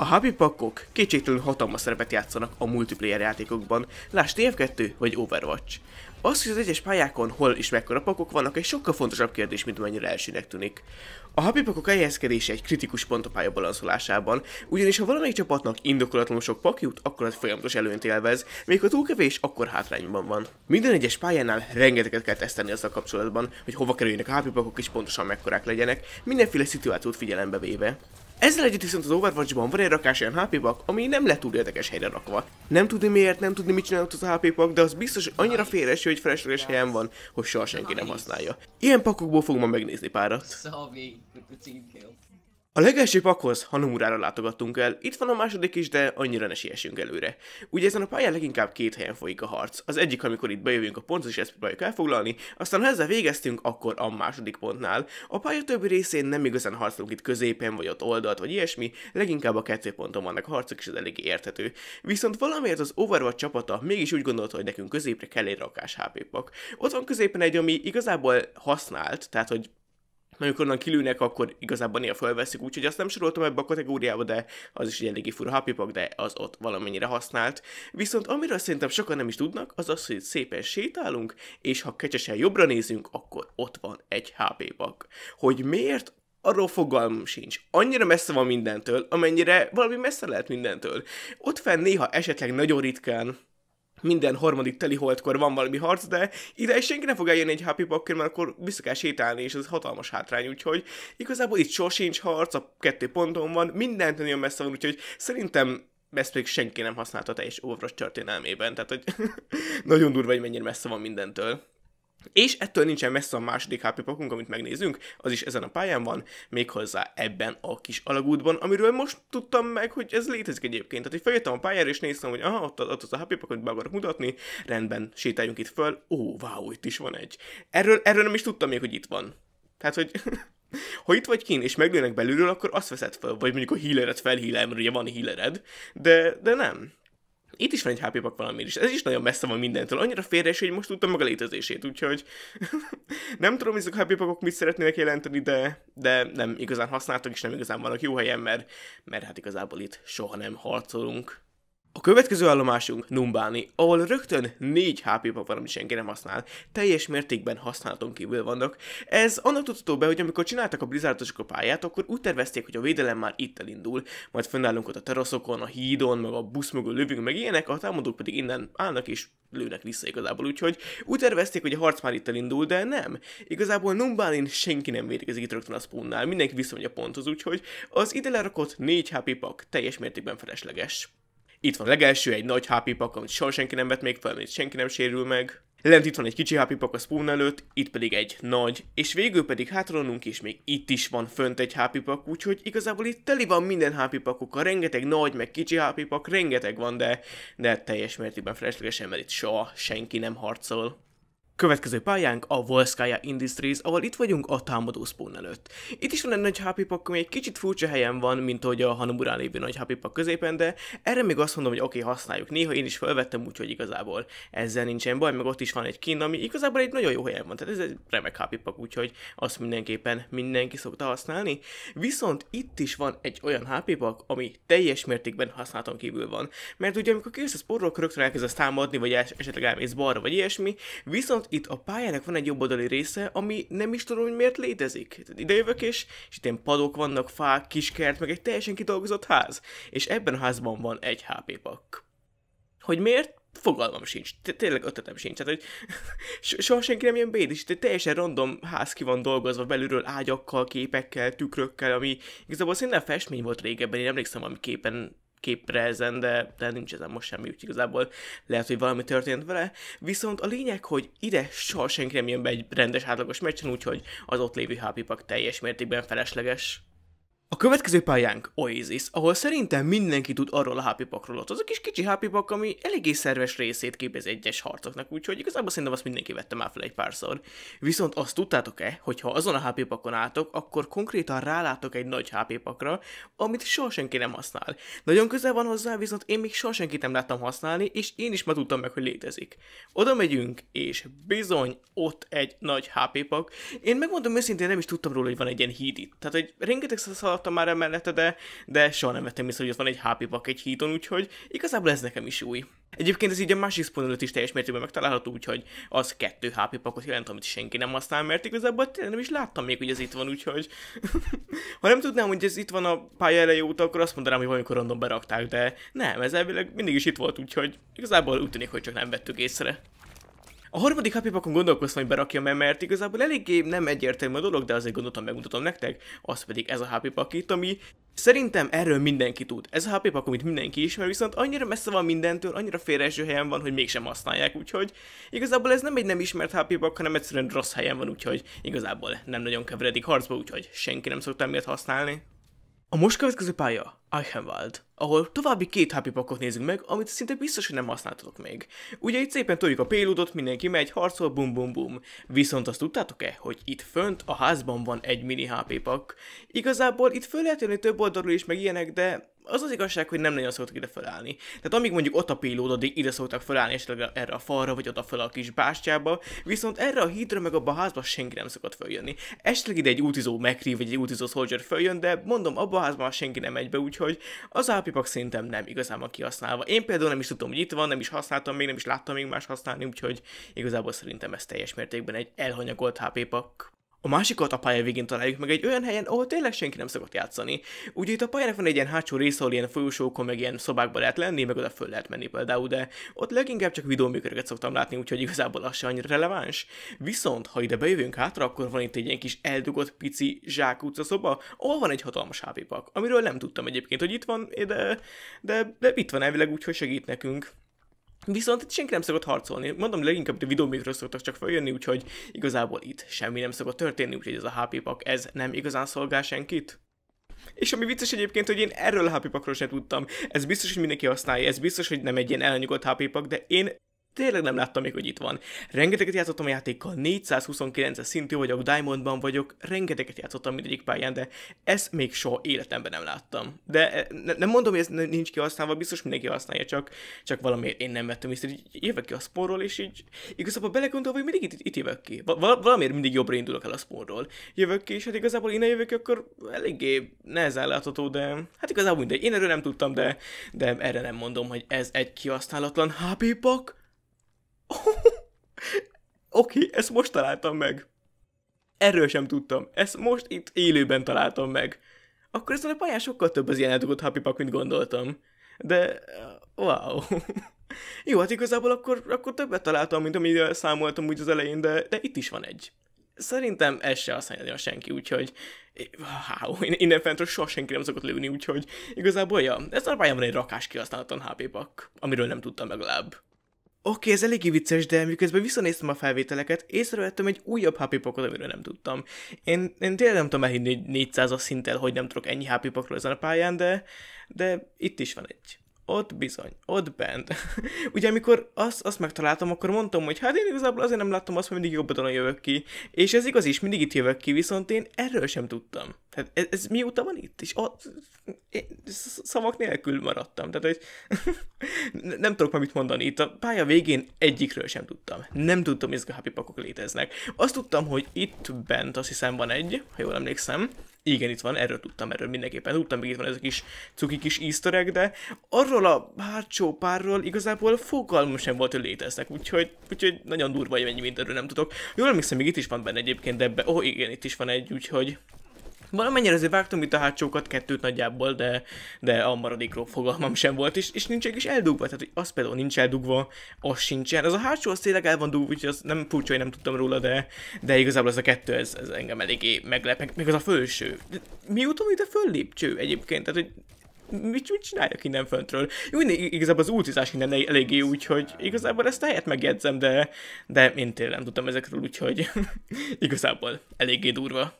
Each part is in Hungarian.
A hubby pakkok kétségtelenül hatalmas szerepet játszanak a multiplayer játékokban, lásd TF2 vagy Overwatch. Az, hogy az egyes pályákon hol és mekkora pakok vannak egy sokkal fontosabb kérdés, mint amennyire elsőnek tűnik. A hubby pakok elhelyezkedése egy kritikus pont a pálya balanszolásában, ugyanis ha valamelyik csapatnak indokolatlanul sok pak jut, akkor az folyamatos előnyt élvez, még ha túl kevés, akkor hátrányban van. Minden egyes pályánál rengeteget kell tesztelni azzal kapcsolatban, hogy hova kerüljenek a hubby pakok és pontosan mekkorák legyenek, mindenféle szituációt figyelembe véve. Ezzel együtt viszont az Overwatchban van egy rakás ilyen hp pak ami nem lett túl érdekes helyre rakva. Nem tudni miért, nem tudni mit csinálhat az a hp pak de az biztos, hogy annyira félreső, hogy felesleges helyen van, hogy soha senki nem használja. Ilyen pakokból fogom ma megnézni párat. A legelső pakhoz Hanumurára látogattunk el, itt van a második is, de annyira ne siessünk előre. Ugye ezen a pályán leginkább két helyen folyik a harc. Az egyik, amikor itt bejövünk a pontos és ezt próbáljuk elfoglalni, aztán ha ezzel végeztünk, akkor a második pontnál. A pálya többi részén nem igazán harcolunk itt középen, vagy ott oldalt, vagy ilyesmi, leginkább a kettő ponton vannak a harcok, és ez elég érthető. Viszont valamiért az Overwatch csapata mégis úgy gondolta, hogy nekünk középre kell egy rakás HP pak. Ott van középen egy, ami igazából használt, tehát hogy amikor onnan kilőnek, akkor igazából néha felveszik, úgyhogy azt nem soroltam ebbe a kategóriába, de az is egy eléggé fura hapipak, de az ott valamennyire használt. Viszont amiről szerintem sokan nem is tudnak, az az, hogy szépen sétálunk, és ha kecsesen jobbra nézünk, akkor ott van egy HP bug. Hogy miért arról fogalmam sincs. Annyira messze van mindentől, amennyire valami messze lehet mindentől. Ott fenn néha esetleg nagyon ritkán, minden harmadik teli holdkor van valami harc, de ide senki nem fog eljönni egy happy pakkör, mert akkor vissza kell sétálni, és ez hatalmas hátrány, úgyhogy igazából itt sosincs harc, a kettő ponton van, mindent nagyon messze van, úgyhogy szerintem ezt még senki nem használta teljes óvros történelmében, tehát hogy nagyon durva, hogy mennyire messze van mindentől. És ettől nincsen messze a második HP pakunk, amit megnézünk, az is ezen a pályán van, méghozzá ebben a kis alagútban, amiről most tudtam meg, hogy ez létezik egyébként. Tehát, hogy feljöttem a pályára, és néztem, hogy aha, ott, ott az a HP pak, amit be akarok mutatni, rendben, sétáljunk itt föl, ó, wow, itt is van egy. Erről, erről nem is tudtam még, hogy itt van. Tehát, hogy ha itt vagy kín, és meglőnek belülről, akkor azt veszed fel, vagy mondjuk a healeret felhílel, mert ugye van healered, de, de nem itt is van egy HP pak valamiért is. Ez is nagyon messze van mindentől. Annyira is, hogy most tudtam meg a létezését, úgyhogy nem tudom, hogy ezek a HP pakok mit szeretnének jelenteni, de, de nem igazán használtak, és nem igazán vannak jó helyen, mert, mert hát igazából itt soha nem harcolunk. A következő állomásunk Numbáni, ahol rögtön 4 HP pap van, amit senki nem használ. Teljes mértékben használaton kívül vannak. Ez annak tudható be, hogy amikor csináltak a blizzardosok a pályát, akkor úgy tervezték, hogy a védelem már itt elindul, majd fönnállunk ott a teraszokon, a hídon, meg a busz mögül lövünk, meg ilyenek, a támadók pedig innen állnak és lőnek vissza igazából, úgyhogy úgy tervezték, hogy a harc már itt elindul, de nem. Igazából Numbálin senki nem védekezik itt rögtön a spawnnál, mindenki visszamegy a ponthoz, úgyhogy az ide lerakott 4 HP pak teljes mértékben felesleges. Itt van a legelső, egy nagy HP pak, amit soha senki nem vett még fel, amit senki nem sérül meg. Lent itt van egy kicsi HP pak a spawn előtt, itt pedig egy nagy, és végül pedig hátralunk is még itt is van fönt egy HP pak, úgyhogy igazából itt teli van minden HP a rengeteg nagy, meg kicsi HP pak, rengeteg van, de, de teljes mértékben feleslegesen, mert itt soha senki nem harcol. Következő pályánk a Volskaya Industries, ahol itt vagyunk a támadó spawn előtt. Itt is van egy nagy HP pak, ami egy kicsit furcsa helyen van, mint hogy a Hanumurán lévő nagy HP pak középen, de erre még azt mondom, hogy oké, okay, használjuk. Néha én is felvettem, úgyhogy igazából ezzel nincsen baj, meg ott is van egy kin, ami igazából egy nagyon jó helyen van, tehát ez egy remek HP pak, úgyhogy azt mindenképpen mindenki szokta használni. Viszont itt is van egy olyan HP pak, ami teljes mértékben használaton kívül van. Mert ugye amikor kész a sporrok, rögtön elkezdesz támadni, vagy esetleg elmész balra, vagy ilyesmi, viszont itt a pályának van egy jobb oldali része, ami nem is tudom, hogy miért létezik. Ide jövök és, és itt ilyen padok vannak, fák, kiskert, meg egy teljesen kidolgozott ház. És ebben a házban van egy HP pak. Hogy miért? Fogalmam sincs. Tényleg ötletem sincs. Tehát, hogy soha senki nem jön béd, és teljesen random ház ki van dolgozva belülről ágyakkal, képekkel, tükrökkel, ami igazából szinte festmény volt régebben, én emlékszem, ami képen képre ezen, de, de nincs ezen most semmi, úgyhogy igazából lehet, hogy valami történt vele. Viszont a lényeg, hogy ide soha senki nem jön be egy rendes átlagos meccsen, úgyhogy az ott lévő hápipak teljes mértékben felesleges. A következő pályánk Oasis, ahol szerintem mindenki tud arról a happy pakról, ott az a kis kicsi happy pak, ami eléggé szerves részét képez egyes harcoknak, úgyhogy igazából szerintem azt mindenki vette már fel egy párszor. Viszont azt tudtátok-e, hogy ha azon a happy pakon álltok, akkor konkrétan rálátok egy nagy happy pakra, amit soha senki nem használ. Nagyon közel van hozzá, viszont én még soha senkit nem láttam használni, és én is már tudtam meg, hogy létezik. Oda megyünk, és bizony ott egy nagy happy pak. Én megmondom őszintén, nem is tudtam róla, hogy van egy ilyen híd itt. Tehát, hogy rengeteg hallottam már emellette, de, de soha nem vettem észre, hogy ott van egy HP pak egy híton, úgyhogy igazából ez nekem is új. Egyébként ez így a másik spawn is teljes mértékben megtalálható, úgyhogy az kettő HP pakot jelent, amit senki nem használ, mert igazából nem is láttam még, hogy ez itt van, úgyhogy ha nem tudnám, hogy ez itt van a pálya elejé óta, akkor azt mondanám, hogy valamikor random berakták, de nem, ez elvileg mindig is itt volt, úgyhogy igazából úgy tűnik, hogy csak nem vettük észre. A harmadik pakon gondolkoztam, hogy berakjam -e, mert igazából eléggé nem egyértelmű a dolog, de azért gondoltam, megmutatom nektek, az pedig ez a pak itt, ami szerintem erről mindenki tud. Ez a pak, amit mindenki ismer, viszont annyira messze van mindentől, annyira félreeső helyen van, hogy mégsem használják, úgyhogy igazából ez nem egy nem ismert pak, hanem egyszerűen rossz helyen van, úgyhogy igazából nem nagyon keveredik harcba, úgyhogy senki nem szoktam miért használni. A most következő pálya Eichenwald, ahol további két happy pakot nézünk meg, amit szinte biztos, hogy nem használtatok még. Ugye itt szépen toljuk a payloadot, mindenki megy, harcol, bum bum bum. Viszont azt tudtátok-e, hogy itt fönt a házban van egy mini HP pak? Igazából itt föl lehet jönni több oldalról is, meg ilyenek, de az az igazság, hogy nem nagyon szoktak ide felállni. Tehát amíg mondjuk ott a pélód, addig ide szoktak felállni és erre a falra, vagy oda fel a kis bástyába, viszont erre a hídra meg abba a házba senki nem szokott följönni. Esetleg ide egy útizó Mekri, vagy egy útizó Soldier följön, de mondom, abba a házba senki nem megy be, úgyhogy az ápipak szerintem nem igazán van kihasználva. Én például nem is tudom, hogy itt van, nem is használtam még, nem is láttam még más használni, úgyhogy igazából szerintem ez teljes mértékben egy elhanyagolt HP pak a másikat a pálya végén találjuk meg egy olyan helyen, ahol tényleg senki nem szokott játszani. Ugye itt a pályának van egy ilyen hátsó része, ahol ilyen folyosókon, meg ilyen szobákba lehet lenni, meg oda föl lehet menni például, de ott leginkább csak videóműköröket szoktam látni, úgyhogy igazából az se annyira releváns. Viszont, ha ide bejövünk hátra, akkor van itt egy ilyen kis eldugott pici zsákutca szoba, ahol van egy hatalmas HP amiről nem tudtam egyébként, hogy itt van, de, de, de itt van elvileg úgy, hogy segít nekünk. Viszont itt senki nem szokott harcolni. Mondom, leginkább a videómétről szoktak csak feljönni, úgyhogy igazából itt semmi nem szokott történni, úgyhogy ez a HP pak, ez nem igazán szolgál senkit. És ami vicces egyébként, hogy én erről a HP pakról sem tudtam. Ez biztos, hogy mindenki használja, ez biztos, hogy nem egy ilyen elnyugodt HP pak, de én tényleg nem láttam még, hogy itt van. Rengeteget játszottam a játékkal, 429-es szintű vagyok, Diamondban vagyok, rengeteget játszottam mindegyik pályán, de ezt még soha életemben nem láttam. De eh, ne, nem mondom, hogy ez nincs kihasználva, biztos mindenki használja, csak, csak valamiért én nem vettem észre, így jövök ki a spóról, és így igazából belegondolva, hogy mindig itt, itt jövök ki. Val- valamiért mindig jobbra indulok el a spóról. Jövök ki, és hát igazából innen jövök ki, akkor eléggé nehezen látható, de hát igazából mindegy. Én erről nem tudtam, de, de erre nem mondom, hogy ez egy kihasználatlan happy pack. Oké, okay, ezt most találtam meg. Erről sem tudtam. Ezt most itt élőben találtam meg. Akkor ezen a pályán sokkal több az ilyen eldugott happy pack, mint gondoltam. De, uh, wow. Jó, hát igazából akkor, akkor többet találtam, mint amit számoltam úgy az elején, de, de itt is van egy. Szerintem ez se használja senki, úgyhogy wow, innen fentről soha senki nem szokott lőni, úgyhogy igazából ja, ez a pályán van egy rakás kihasználatlan HP pak, amiről nem tudtam legalább. Oké, okay, ez eléggé vicces, de miközben visszanéztem a felvételeket, észrevettem egy újabb Happy pakot, amiről nem tudtam. Én, én tényleg nem tudom elhinni 400-as szinttel, hogy nem tudok ennyi Happy pakról ezen a pályán, de, de itt is van egy ott bizony, ott bent. Ugye amikor azt, azt megtaláltam, akkor mondtam, hogy hát én igazából azért nem láttam azt, hogy mindig jobb oldalon jövök ki. És ez igaz is, mindig itt jövök ki, viszont én erről sem tudtam. Tehát ez, ez mióta van itt? És ott, én szavak nélkül maradtam. Tehát, hogy nem tudok már mit mondani. Itt a pálya végén egyikről sem tudtam. Nem tudtam, hogy izgahápi pakok léteznek. Azt tudtam, hogy itt bent azt hiszem van egy, ha jól emlékszem, igen, itt van, erről tudtam, erről mindenképpen tudtam, még itt van ez a kis cuki kis easter egg, de arról a hátsó párról igazából fogalmam sem volt, hogy léteznek, úgyhogy, úgyhogy nagyon durva, hogy mennyi mindenről nem tudok. Jól emlékszem, még itt is van benne egyébként, de ebbe, oh igen, itt is van egy, úgyhogy Valamennyire azért vágtam itt a hátsókat, kettőt nagyjából, de, de a maradékról fogalmam sem volt, és, és nincs egy is eldugva, tehát hogy az például nincs eldugva, az sincsen. Az a hátsó az tényleg el van dugva, úgyhogy az nem furcsa, hogy nem tudtam róla, de, de igazából az a kettő, ez, ez engem eléggé meglep, meg, az a fölső. De, mi jutom itt a föllépcső egyébként, tehát hogy mit, mit csináljak innen föntről? Jó, igazából az útizás minden eléggé úgy, hogy igazából ezt a helyet megjegyzem, de, de én tényleg nem tudtam ezekről, úgyhogy igazából eléggé durva.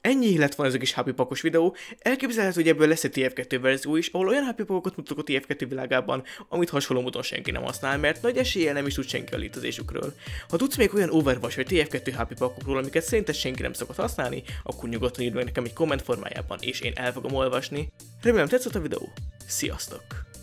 Ennyi lett volna ez a kis Happy Pakos videó, elképzelhető, hogy ebből lesz egy TF2 verzió is, ahol olyan Happy Pakokat mutatok a TF2 világában, amit hasonló módon senki nem használ, mert nagy eséllyel nem is tud senki a létezésükről. Ha tudsz még olyan Overwatch vagy TF2 Happy Pakokról, amiket szerinted senki nem szokott használni, akkor nyugodtan írd meg nekem egy komment formájában, és én el fogom olvasni. Remélem tetszett a videó, sziasztok!